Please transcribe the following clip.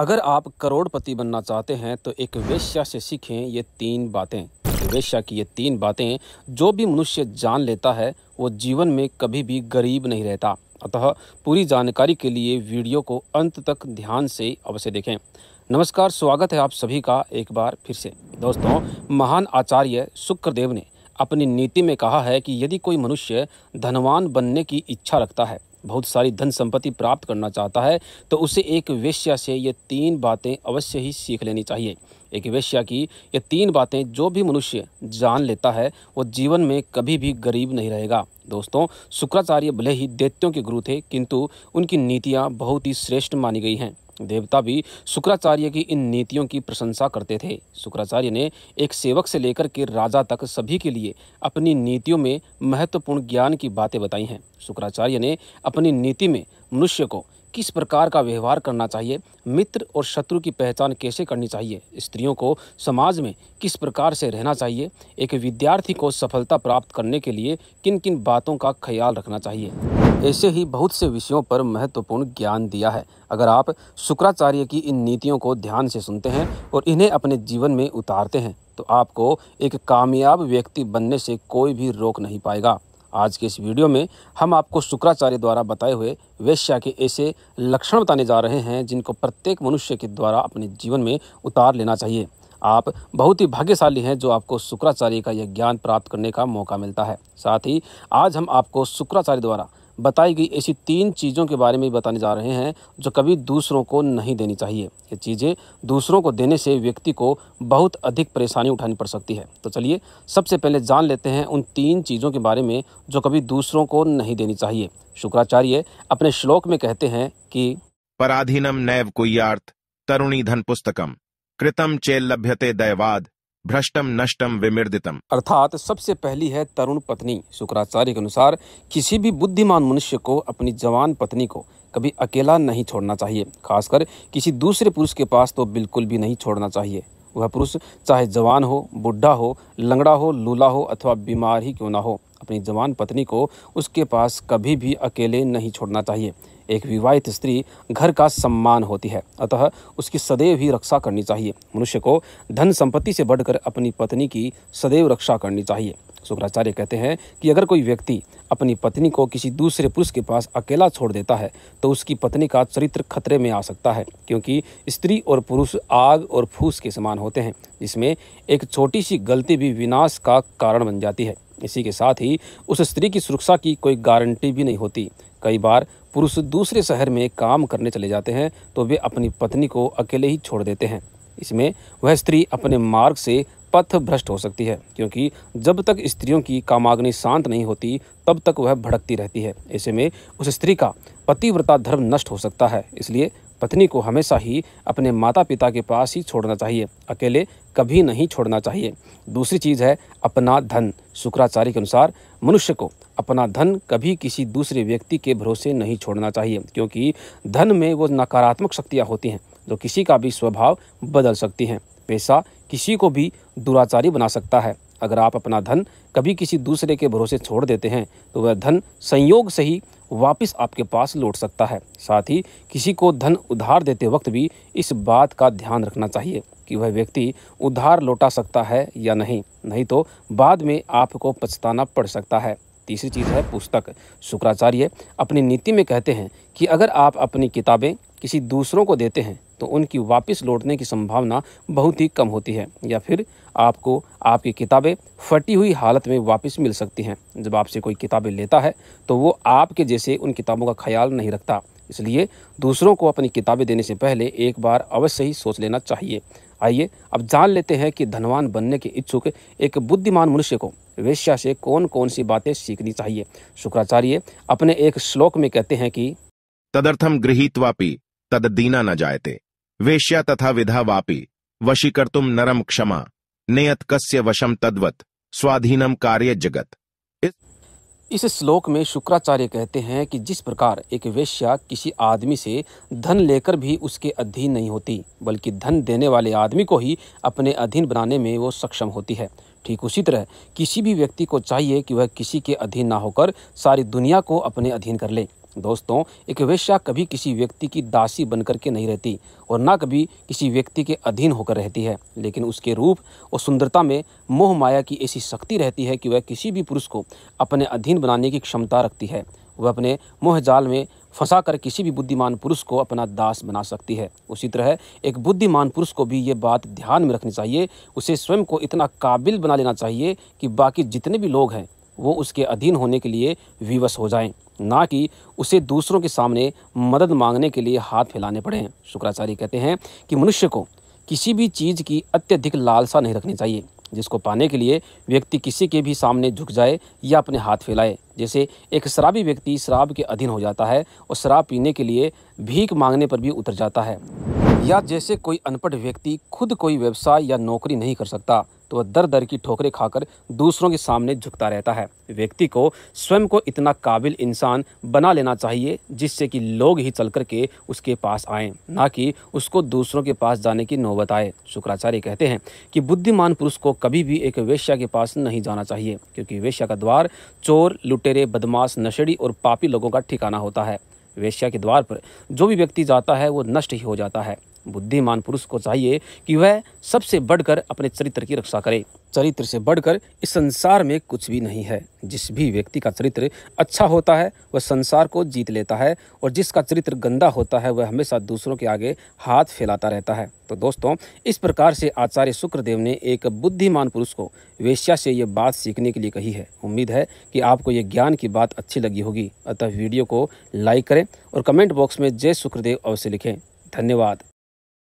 अगर आप करोड़पति बनना चाहते हैं तो एक वेश्या से सीखें ये तीन बातें वेश्या की ये तीन बातें जो भी मनुष्य जान लेता है वो जीवन में कभी भी गरीब नहीं रहता अतः पूरी जानकारी के लिए वीडियो को अंत तक ध्यान से अवश्य देखें नमस्कार स्वागत है आप सभी का एक बार फिर से दोस्तों महान आचार्य शुक्रदेव ने अपनी नीति में कहा है कि यदि कोई मनुष्य धनवान बनने की इच्छा रखता है बहुत सारी धन संपत्ति प्राप्त करना चाहता है तो उसे एक वेश्या से ये तीन बातें अवश्य ही सीख लेनी चाहिए एक वेश्या की ये तीन बातें जो भी मनुष्य जान लेता है वो जीवन में कभी भी गरीब नहीं रहेगा दोस्तों शुक्राचार्य भले ही दैत्यों के गुरु थे किंतु उनकी नीतियाँ बहुत ही श्रेष्ठ मानी गई हैं देवता भी शुक्राचार्य की इन नीतियों की प्रशंसा करते थे शुक्राचार्य ने एक सेवक से लेकर के राजा तक सभी के लिए अपनी नीतियों में महत्वपूर्ण ज्ञान की बातें बताई हैं शुक्राचार्य ने अपनी नीति में मनुष्य को किस प्रकार का व्यवहार करना चाहिए मित्र और शत्रु की पहचान कैसे करनी चाहिए स्त्रियों को समाज में किस प्रकार से रहना चाहिए एक विद्यार्थी को सफलता प्राप्त करने के लिए किन किन बातों का ख्याल रखना चाहिए ऐसे ही बहुत से विषयों पर महत्वपूर्ण ज्ञान दिया है अगर आप शुक्राचार्य की इन नीतियों को ध्यान से सुनते हैं और इन्हें अपने जीवन में उतारते हैं तो आपको एक कामयाब व्यक्ति बनने से कोई भी रोक नहीं पाएगा आज के इस वीडियो में हम आपको शुक्राचार्य द्वारा बताए हुए वेश्या के ऐसे लक्षण बताने जा रहे हैं जिनको प्रत्येक मनुष्य के द्वारा अपने जीवन में उतार लेना चाहिए आप बहुत ही भाग्यशाली हैं जो आपको शुक्राचार्य का यह ज्ञान प्राप्त करने का मौका मिलता है साथ ही आज हम आपको शुक्राचार्य द्वारा बताई गई ऐसी तीन चीज़ों के बारे में बताने जा रहे हैं जो कभी दूसरों को नहीं देनी चाहिए ये चीज़ें दूसरों को देने से व्यक्ति को बहुत अधिक परेशानी उठानी पड़ सकती है तो चलिए सबसे पहले जान लेते हैं उन तीन चीज़ों के बारे में जो कभी दूसरों को नहीं देनी चाहिए शुक्राचार्य अपने श्लोक में कहते हैं कि पराधीनम नैव कुयार्थ तरुणी धन पुस्तकम कृतम चेल लभ्यते दयावाद भ्रष्टम नष्टम विमर्दितम अर्थात सबसे पहली है तरुण पत्नी शुक्राचार्य के अनुसार किसी भी बुद्धिमान मनुष्य को अपनी जवान पत्नी को कभी अकेला नहीं छोड़ना चाहिए खासकर किसी दूसरे पुरुष के पास तो बिल्कुल भी नहीं छोड़ना चाहिए वह पुरुष चाहे जवान हो बुढ़ा हो लंगड़ा हो लूला हो अथवा बीमार ही क्यों ना हो अपनी जवान पत्नी को उसके पास कभी भी अकेले नहीं छोड़ना चाहिए एक विवाहित स्त्री घर का सम्मान होती है अतः उसकी सदैव ही रक्षा करनी चाहिए मनुष्य को धन संपत्ति से बढ़कर अपनी पत्नी की सदैव रक्षा करनी चाहिए शुक्राचार्य कहते हैं कि अगर कोई व्यक्ति अपनी पत्नी को किसी दूसरे पुरुष के पास अकेला छोड़ देता है तो उसकी पत्नी का चरित्र खतरे में आ सकता है क्योंकि स्त्री और पुरुष आग और फूस के समान होते हैं जिसमें एक छोटी सी गलती भी विनाश का कारण बन जाती है इसी के साथ ही उस स्त्री की सुरक्षा की कोई गारंटी भी नहीं होती कई बार पुरुष दूसरे शहर में काम करने चले जाते हैं तो वे अपनी पत्नी को अकेले ही छोड़ देते हैं इसमें वह स्त्री अपने मार्ग से पथ भ्रष्ट हो सकती है क्योंकि जब तक स्त्रियों की कामाग्नि शांत नहीं होती तब तक वह भड़कती रहती है ऐसे में उस स्त्री का पतिव्रता धर्म नष्ट हो सकता है इसलिए पत्नी को हमेशा ही अपने माता पिता के पास ही छोड़ना चाहिए अकेले कभी नहीं छोड़ना चाहिए दूसरी चीज़ है अपना धन शुक्राचार्य के अनुसार मनुष्य को अपना धन कभी किसी दूसरे व्यक्ति के भरोसे नहीं छोड़ना चाहिए क्योंकि धन में वो नकारात्मक शक्तियाँ होती हैं जो किसी का भी स्वभाव बदल सकती हैं पैसा किसी को भी दुराचारी बना सकता है अगर आप अपना धन कभी किसी दूसरे के भरोसे छोड़ देते हैं तो वह धन संयोग से ही वापस आपके पास लौट सकता है साथ ही किसी को धन उधार देते वक्त भी इस बात का ध्यान रखना चाहिए कि वह व्यक्ति उधार लौटा सकता है या नहीं नहीं तो बाद में आपको पछताना पड़ सकता है तीसरी चीज़ है पुस्तक शुक्राचार्य अपनी नीति में कहते हैं कि अगर आप अपनी किताबें किसी दूसरों को देते हैं तो उनकी वापस लौटने की संभावना बहुत ही कम होती है या फिर आपको आपकी किताबें फटी हुई हालत में वापस मिल सकती हैं जब आपसे कोई किताबें लेता है तो वो आपके जैसे उन किताबों का ख्याल नहीं रखता इसलिए दूसरों को अपनी किताबें देने से पहले एक बार अवश्य ही सोच लेना चाहिए आइए अब जान लेते हैं कि धनवान बनने के इच्छुक एक बुद्धिमान मनुष्य को वेश्या से कौन कौन सी बातें सीखनी चाहिए शुक्राचार्य अपने एक श्लोक में कहते हैं कि तदर्थम गृहीतवापि तद दीना न जायते वेश्या तथा विधा वापी वशीकर नरम क्षमा नियत कस्य वशम तद्वत स्वाधीनम कार्य जगत इस इस श्लोक में शुक्राचार्य कहते हैं कि जिस प्रकार एक वेश्या किसी आदमी से धन लेकर भी उसके अधीन नहीं होती बल्कि धन देने वाले आदमी को ही अपने अधीन बनाने में वो सक्षम होती है ठीक उसी तरह किसी भी व्यक्ति को चाहिए कि वह किसी के अधीन ना होकर सारी दुनिया को अपने अधीन कर ले दोस्तों एक वेश्या कभी किसी व्यक्ति की दासी बनकर के नहीं रहती और ना कभी किसी व्यक्ति के अधीन होकर रहती है लेकिन उसके रूप और सुंदरता में मोह माया की ऐसी शक्ति रहती है कि वह किसी भी पुरुष को अपने अधीन बनाने की क्षमता रखती है वह अपने मोह जाल में फंसा कर किसी भी बुद्धिमान पुरुष को अपना दास बना सकती है उसी तरह एक बुद्धिमान पुरुष को भी ये बात ध्यान में रखनी चाहिए उसे स्वयं को इतना काबिल बना लेना चाहिए कि बाकी जितने भी लोग हैं वो उसके अधीन होने के लिए विवश हो जाएं ना कि उसे दूसरों के सामने मदद मांगने के लिए हाथ फैलाने पड़े शुक्राचार्य कहते हैं कि मनुष्य को किसी भी चीज़ की अत्यधिक लालसा नहीं रखनी चाहिए जिसको पाने के लिए व्यक्ति किसी के भी सामने झुक जाए या अपने हाथ फैलाए जैसे एक शराबी व्यक्ति शराब के अधीन हो जाता है और शराब पीने के लिए भीख मांगने पर भी उतर जाता है या जैसे कोई अनपढ़ व्यक्ति खुद कोई व्यवसाय या नौकरी नहीं कर सकता तो वह दर दर की ठोकरें खाकर दूसरों के सामने झुकता रहता है व्यक्ति को स्वयं को इतना काबिल इंसान बना लेना चाहिए जिससे कि लोग ही चल करके उसके पास आए ना कि उसको दूसरों के पास जाने की नौबत आए शुक्राचार्य कहते हैं कि बुद्धिमान पुरुष को कभी भी एक वेश्या के पास नहीं जाना चाहिए क्योंकि वेश्या का द्वार चोर लुटेरे बदमाश नशेड़ी और पापी लोगों का ठिकाना होता है वेश्या के द्वार पर जो भी व्यक्ति जाता है वो नष्ट ही हो जाता है बुद्धिमान पुरुष को चाहिए कि वह सबसे बढ़कर अपने चरित्र की रक्षा करे चरित्र से बढ़कर इस संसार में कुछ भी नहीं है जिस भी व्यक्ति का चरित्र अच्छा होता है वह संसार को जीत लेता है और जिसका चरित्र गंदा होता है वह हमेशा दूसरों के आगे हाथ फैलाता रहता है तो दोस्तों इस प्रकार से आचार्य शुक्रदेव ने एक बुद्धिमान पुरुष को वेश्या से ये बात सीखने के लिए कही है उम्मीद है कि आपको ये ज्ञान की बात अच्छी लगी होगी अतः वीडियो को लाइक करें और कमेंट बॉक्स में जय शुक्रदेव अवश्य लिखें धन्यवाद